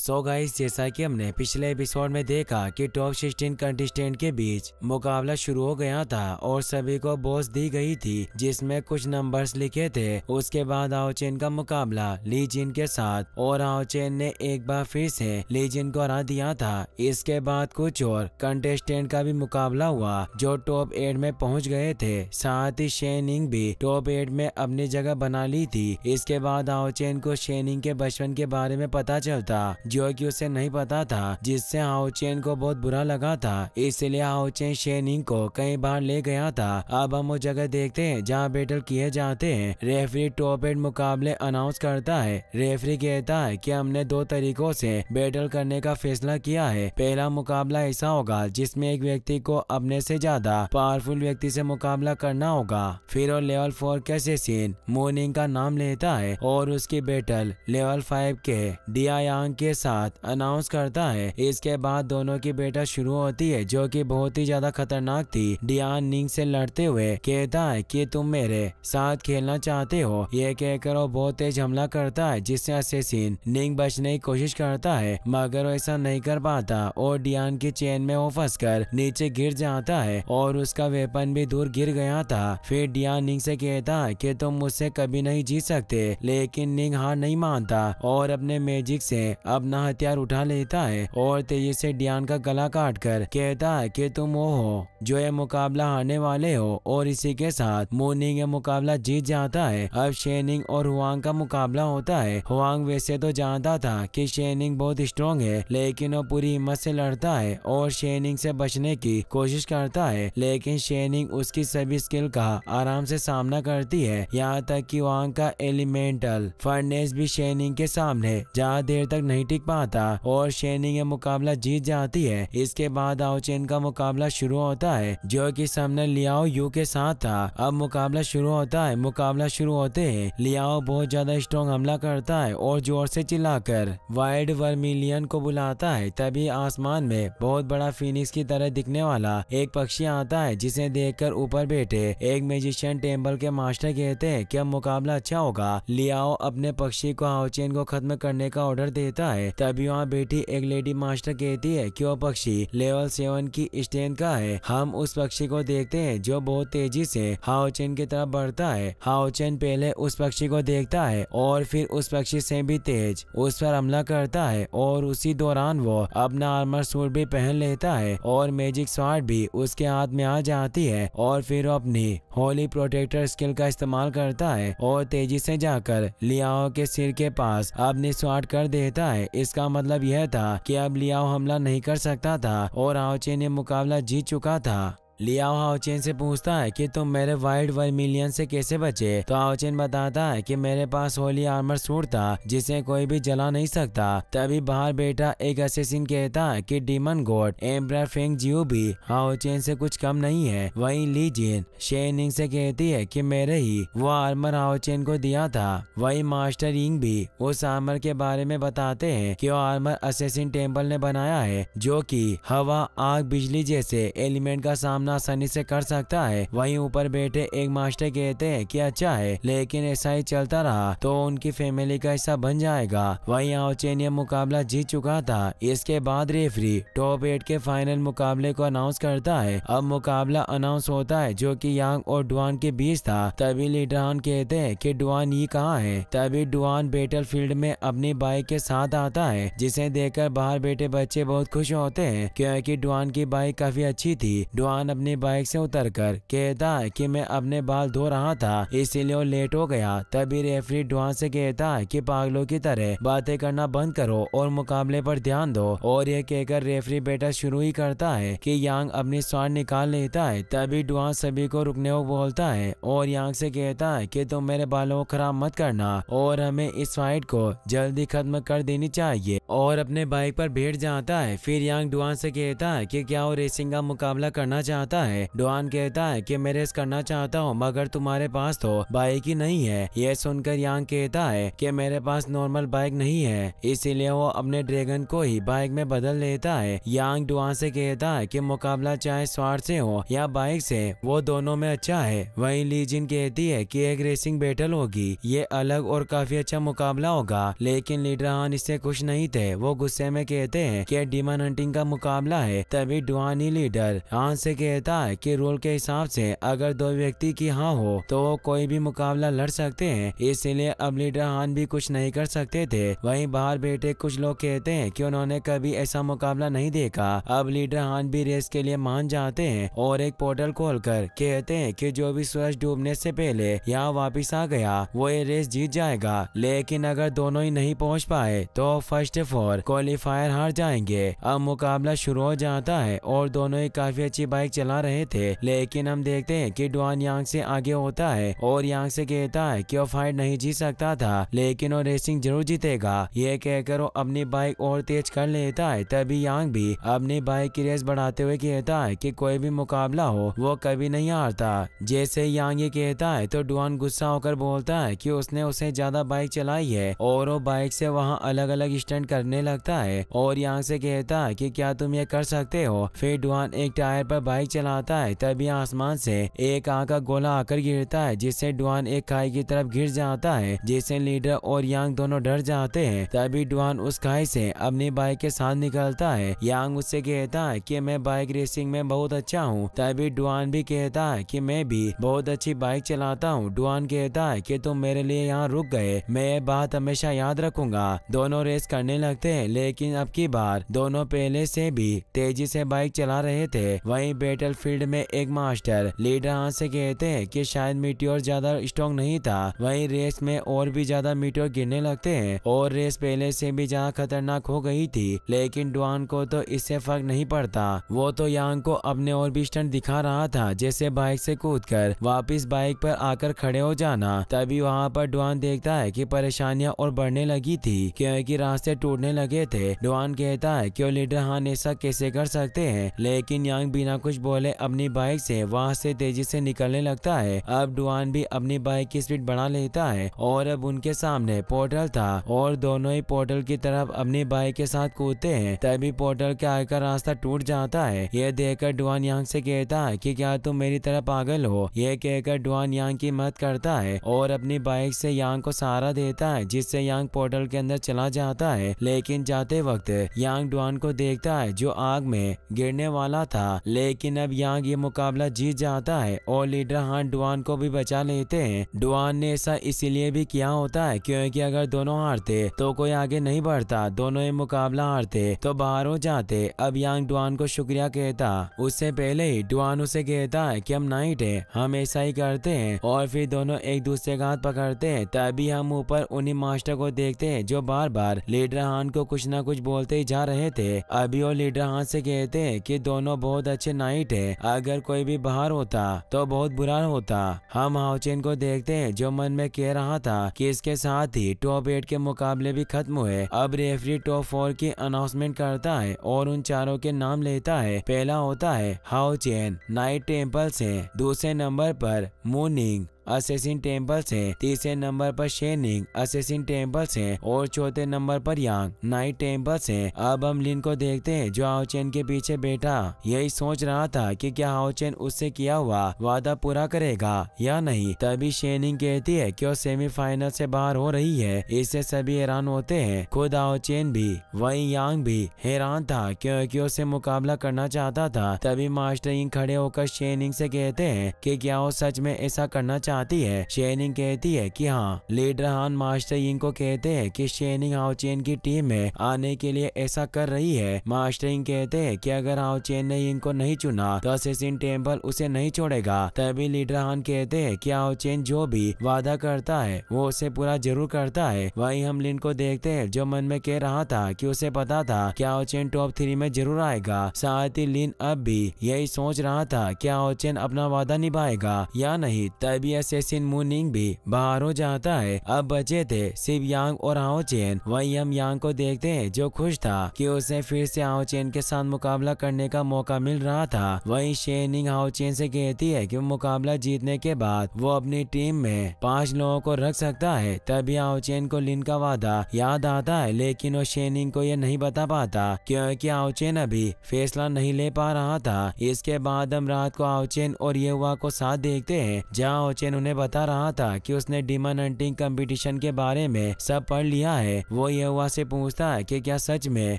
सो so guys जैसा कि हमने पिछले एपिसोड में देखा कि टॉप 16 कंटेस्टेंट के बीच मुकाबला शुरू हो गया था और सभी को बोस दी गई थी जिसमें कुछ नंबर्स लिखे थे उसके बाद आओचेन का मुकाबला लीजिन के साथ और आओचेन ने एक बार फिर से लीजिन को हरा दिया था इसके बाद कुछ और कंटेस्टेंट का भी मुकाबला हुआ जो टॉप एट में पहुँच गए थे साथ ही शेनिंग भी टॉप एट में अपनी जगह बना ली थी इसके बाद आओचेन को शेनिंग के बचपन के बारे में पता चलता जो कि उसे नहीं पता था जिससे हाउचेन को बहुत बुरा लगा था इसलिए हाउचेन शेनिंग को कई बार ले गया था अब हम वो जगह देखते हैं जहाँ बैटल किए जाते हैं रेफरी टॉप एट मुकाबले अनाउंस करता है रेफरी कहता है की हमने दो तरीकों ऐसी बैटल करने का फैसला किया है पहला मुकाबला ऐसा होगा जिसमे एक व्यक्ति को अपने ऐसी ज्यादा पावरफुल व्यक्ति ऐसी मुकाबला करना होगा फिर और लेवल फोर कैसे सीन मोर्निंग का नाम लेता है और उसकी बैटल लेवल फाइव के दियायांग के साथ अनाउंस करता है इसके बाद दोनों की बेटा शुरू होती है जो की बहुत ही ज्यादा खतरनाक थी डियान निंग से लड़ते हुए कहता है की तुम मेरे साथ खेलना चाहते हो ये कहकर वो बहुत तेज हमला करता है जिससे असेसिन निंग बचने की कोशिश करता है मगर वो ऐसा नहीं कर पाता और डियान की चेन में वो फंस कर नीचे गिर जाता है और उसका वेपन भी दूर गिर गया था फिर डियान निंग से कहता है कि तुम मुझसे कभी नहीं जीत सकते लेकिन निंग हार नहीं मानता और अपने मैजिक से अपने अपना हथियार उठा लेता है और तेजी से डियान का गला काट कर कहता है कि तुम वो हो जो ये मुकाबला हारने वाले हो और इसी के साथ मोनिंग ये मुकाबला जीत जाता है अब शेनिंग और हुआंग का मुकाबला होता है हुआंग वैसे तो जानता था कि शेनिंग बहुत स्ट्रॉन्ग है लेकिन वो पूरी हिम्मत से लड़ता है और शेनिंग से बचने की कोशिश करता है लेकिन शेनिंग उसकी सभी स्किल का आराम से सामना करती है यहाँ तक कि वांग का एलिमेंटल फर्नेस भी शेनिंग के सामने जहाँ देर तक नहीं जीत पाता और शेनिंग ये मुकाबला जीत जाती है इसके बाद आउचेन का मुकाबला शुरू होता है जो कि सामने लियाओ यू के साथ था अब मुकाबला शुरू होता है मुकाबला शुरू होते है लियाओ बहुत ज्यादा स्ट्रॉन्ग हमला करता है और जोर से चिल्लाकर वाइड वर्मिलियन को बुलाता है तभी आसमान में बहुत बड़ा फिनिक्स की तरह दिखने वाला एक पक्षी आता है जिसे देखकर ऊपर बैठे एक मेजिशियन टेम्पल के मास्टर कहते हैं कि अब मुकाबला अच्छा होगा लियाओ अपने पक्षी को हाउचेन को खत्म करने का ऑर्डर देता है तभी वहाँ बैठी एक लेडी मास्टर कहती है की वो पक्षी लेवल सेवन की स्ट्रेंथ का है हम उस पक्षी को देखते हैं जो बहुत तेजी से हाउचेन की तरफ बढ़ता है हाउचेन पहले उस पक्षी को देखता है और फिर उस पक्षी से भी तेज उस पर हमला करता है और उसी दौरान वो अपना आर्मर सूट भी पहन लेता है और मैजिक स्वाड भी उसके हाथ में आ जाती है और फिर वो अपनी होली प्रोटेक्टर स्किल का इस्तेमाल करता है और तेजी से जाकर लियाओ के सिर के पास अपनी स्वाट कर देता है इसका मतलब यह था कि अब लियाओ हमला नहीं कर सकता था और आओचे ने मुकाबला जीत चुका था लियाओ हाउचेन से पूछता है कि तुम मेरे वाइल्ड वर्मिलियन से कैसे बचे तो हाओचेन बताता है कि मेरे पास होली आर्मर सूट था जिसे कोई भी जला नहीं सकता तभी बाहर बेटा एक असेसिन कहता है कि डीमन गोड एम्ब्रा फेंग जियो भी हाओचेन से कुछ कम नहीं है वही ली जिन शेनिंग से कहती है कि मेरे ही वो आर्मर हाउचेन को दिया था वही मास्टर इंग भी उस आर्मर के बारे में बताते है की वो आर्मर असेसिन टेम्पल ने बनाया है जो की हवा आग बिजली जैसे एलिमेंट का सामना सामना सनी से कर सकता है वहीं ऊपर बैठे एक मास्टर कहते हैं कि अच्छा है लेकिन ऐसा ही चलता रहा तो उनकी फैमिली का हिस्सा बन जाएगा वही आउचेन मुकाबला जीत चुका था इसके बाद रेफरी टॉप एट के फाइनल मुकाबले को अनाउंस करता है अब मुकाबला अनाउंस होता है जो की यांग और डुआन के बीच था तभी लीडरान कहते हैं की डुआन ये कहाँ है तभी डुआन बैटल फील्ड में अपनी बाइक के साथ आता है जिसे देखकर बाहर बैठे बच्चे बहुत खुश होते हैं क्योंकि डुआन की बाइक काफी अच्छी थी डुआन अपनी बाइक से उतरकर कहता है कि मैं अपने बाल धो रहा था इसीलिए वो लेट हो गया तभी रेफरी डुआ से कहता है कि पागलों की तरह बातें करना बंद करो और मुकाबले पर ध्यान दो और यह कहकर रेफरी बेटा शुरू ही करता है कि यांग अपनी सांड निकाल लेता है तभी डुआ सभी को रुकने को बोलता है और यांग से कहता है की तुम मेरे बालों को खराब मत करना और हमें इस फाइट को जल्दी खत्म कर देनी चाहिए और अपने बाइक पर बैठ जाता है फिर यांग डुआ से कहता है कि क्या वो रेसिंग का मुकाबला करना चाहता आता है डोहान कहता है की मैं रेस करना चाहता हूँ मगर तुम्हारे पास तो बाइक ही नहीं है यह सुनकर यांग कहता है की मेरे पास नॉर्मल बाइक नहीं है इसीलिए वो अपने ड्रैगन को ही बाइक में बदल लेता है यांग डुआन से कहता है कि मुकाबला चाहे स्वार से हो या बाइक से वो दोनों में अच्छा है वहीं लीजिन कहती है कि एक रेसिंग बैटल होगी ये अलग और काफी अच्छा मुकाबला होगा लेकिन लीडरान इससे खुश नहीं थे वो गुस्से में कहते हैं कि डिमन हंटिंग का मुकाबला है तभी डुआनी लीडर हान से कहते कहता है कि रूल के हिसाब से अगर दो व्यक्ति की हाँ हो तो वो कोई भी मुकाबला लड़ सकते हैं इसीलिए अब लीडर हान भी कुछ नहीं कर सकते थे वहीं बाहर बैठे कुछ लोग कहते हैं कि उन्होंने कभी ऐसा मुकाबला नहीं देखा अब लीडर हान भी रेस के लिए मान जाते हैं और एक पोर्टल कर कहते हैं की जो भी सूरज डूबने ऐसी पहले यहाँ वापिस आ गया वो ये रेस जीत जाएगा लेकिन अगर दोनों ही नहीं पहुँच पाए तो फर्स्ट फोर क्वालिफायर हार जाएंगे अब मुकाबला शुरू हो जाता है और दोनों ही काफी अच्छी बाइक चला रहे थे लेकिन हम देखते हैं कि डुआन यांग से आगे होता है और यांग से कहता है कि वो फाइट नहीं जीत सकता था लेकिन वो रेसिंग जरूर जीतेगा ये कहकर वो अपनी बाइक और तेज कर लेता है तभी यांग भी अपनी बाइक की रेस बढ़ाते हुए कहता है की कोई भी मुकाबला हो वो कभी नहीं हारता जैसे यांग ये कहता है तो डुआन गुस्सा होकर बोलता है की उसने उसे ज्यादा बाइक चलाई है और वो बाइक से वहाँ अलग अलग स्टैंड करने लगता है और यांग से कहता है कि क्या तुम ये कर सकते हो फिर डुआन एक टायर पर बाइक चलाता है तभी आसमान से एक आका गोला आकर गिरता है जिससे डुआन एक खाई की तरफ गिर जाता है जिससे लीडर और यांग दोनों डर जाते हैं तभी डुआन उस खाई से अपनी बाइक के साथ निकलता है यांग उससे कहता है कि मैं बाइक रेसिंग में बहुत अच्छा हूँ तभी डुआन भी कहता है कि मैं भी बहुत अच्छी बाइक चलाता हूँ डुआन कहता है कि तुम मेरे लिए यहाँ रुक गए मैं ये बात हमेशा याद रखूंगा दोनों रेस करने लगते हैं लेकिन अब की बार दोनों पहले से भी तेजी से बाइक चला रहे थे वहीं बेटे बैटल फील्ड में एक मास्टर लीडर से कहते हैं कि शायद मीटियोर ज्यादा स्ट्रॉन्ग नहीं था वहीं रेस में और भी ज्यादा मीटियोर गिरने लगते हैं और रेस पहले से भी ज्यादा खतरनाक हो गई थी लेकिन डुआन को तो इससे फर्क नहीं पड़ता वो तो यांग को अपने और भी स्टंट दिखा रहा था जैसे बाइक से कूद कर वापिस बाइक पर आकर खड़े हो जाना तभी वहाँ पर डुआन देखता है की परेशानियाँ और बढ़ने लगी थी क्योंकि रास्ते टूटने लगे थे डुआन कहता है की लीडर हान ऐसा कैसे कर सकते है लेकिन यांग बिना कुछ बोले अपनी बाइक से वहाँ से तेजी से निकलने लगता है अब डुआन भी अपनी बाइक की स्पीड बढ़ा लेता है और अब उनके सामने पोर्टल था और दोनों ही पोर्टल की तरफ अपनी बाइक के साथ कूदते हैं तभी पोर्टल के आगे का रास्ता टूट जाता है यह देखकर डुआन यांग से कहता है कि क्या तुम मेरी तरफ पागल हो यह कहकर डुआन यांग की मदद करता है और अपनी बाइक से यांग को सहारा देता है जिससे यांग पोर्टल के अंदर चला जाता है लेकिन जाते वक्त यांग डुआन को देखता है जो आग में गिरने वाला था लेकिन अब यांग ये मुकाबला जीत जाता है और लीडर हान डुआन को भी बचा लेते हैं डुआन ने ऐसा इसीलिए भी किया होता है क्योंकि अगर दोनों हारते तो कोई आगे नहीं बढ़ता दोनों ये मुकाबला हारते तो बाहर हो जाते अब यांग डुआन को शुक्रिया कहता उससे पहले ही डुआन उसे कहता है की हम नाइट है हम ऐसा ही करते हैं और फिर दोनों एक दूसरे का हाथ पकड़ते हैं तभी हम ऊपर उन्हीं मास्टर को देखते हैं जो बार बार लीडर हान को कुछ ना कुछ बोलते ही जा रहे थे अभी और लीडर हान से कहते हैं कि दोनों बहुत अच्छे नाइट बेटे अगर कोई भी बाहर होता तो बहुत बुरा होता हम हाउचेन को देखते हैं जो मन में कह रहा था कि इसके साथ ही टॉप एट के मुकाबले भी खत्म हुए अब रेफरी टॉप फोर की अनाउंसमेंट करता है और उन चारों के नाम लेता है पहला होता है हाउचेन नाइट टेम्पल से दूसरे नंबर पर मोनिंग असेसिन टेम्पल्स है तीसरे नंबर पर शेनिंग असेसिन टेम्पल्स है और चौथे नंबर पर यांग नाइट टेम्पल्स है अब हम लिन को देखते हैं जो हाउचेन के पीछे बैठा यही सोच रहा था कि क्या हाउचेन उससे किया हुआ वादा पूरा करेगा या नहीं तभी शेनिंग कहती है की वो सेमीफाइनल से बाहर हो रही है इससे सभी हैरान होते हैं खुद हाउचेन भी वही यांग भी हैरान था क्योंकि उसे मुकाबला करना चाहता था तभी मास्टर खड़े होकर शेनिंग से कहते हैं कि क्या वो सच में ऐसा करना चाहता आती है शेनिंग कहती है कि हाँ लीडर हान मास्टर इंग को कहते हैं कि शेनिंग हाउचेन की टीम में आने के लिए ऐसा कर रही है मास्टर इंग कहते हैं कि अगर हाउचेन ने इंग को नहीं चुना तो असिन टेम्पल उसे नहीं छोड़ेगा तभी लीडर हान कहते हैं कि हाउचेन जो भी वादा करता है वो उसे पूरा जरूर करता है वही हम लिन को देखते है जो मन में कह रहा था की उसे पता था कि हाउचेन टॉप थ्री में जरूर आएगा साथ ही लिन अब भी यही सोच रहा था की हाउचेन अपना वादा निभाएगा या नहीं तभी सिन मुनिंग भी बाहर हो जाता है अब बचे थे शिव यांग और हाओ चेन वही हम यांग को देखते हैं जो खुश था कि उसे फिर से हाओ चेन के साथ मुकाबला करने का मौका मिल रहा था वही शेनिंग हाओ चेन से कहती है कि मुकाबला जीतने के बाद वो अपनी टीम में पांच लोगों को रख सकता है तभी हाओ चेन को लिन का वादा याद आता है लेकिन वो शेनिंग को ये नहीं बता पाता क्योंकि आवचेन अभी फैसला नहीं ले पा रहा था इसके बाद हम रात को आवचेन और ये हुआ को साथ देखते है जहाँ आवचेन लेकिन उन्हें बता रहा था कि उसने डिमन हंटिंग कंपटीशन के बारे में सब पढ़ लिया है वो युवा से पूछता है कि क्या सच में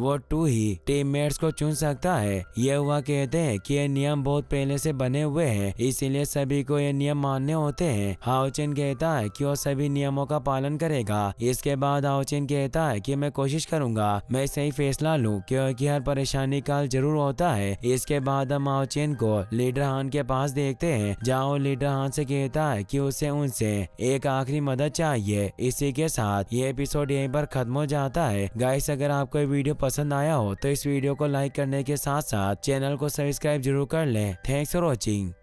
वो टू ही टीममेट्स को चुन सकता है युवा कहते हैं कि ये नियम बहुत पहले से बने हुए हैं इसीलिए सभी को ये नियम मानने होते हैं हाउचिन कहता है की वो सभी नियमों का पालन करेगा इसके बाद हाउचिन कहता है की मैं कोशिश करूंगा मैं सही फैसला लूँ क्योंकि हर परेशानी का जरूर होता है इसके बाद हम हाउचिन को लीडर हान के पास देखते हैं जहाँ वो लीडर हान से कहता है है कि उसे उनसे एक आखिरी मदद चाहिए इसी के साथ ये एपिसोड यहीं पर खत्म हो जाता है गाइस अगर आपको ये वीडियो पसंद आया हो तो इस वीडियो को लाइक करने के साथ साथ चैनल को सब्सक्राइब जरूर कर ले थैंक्स फॉर वॉचिंग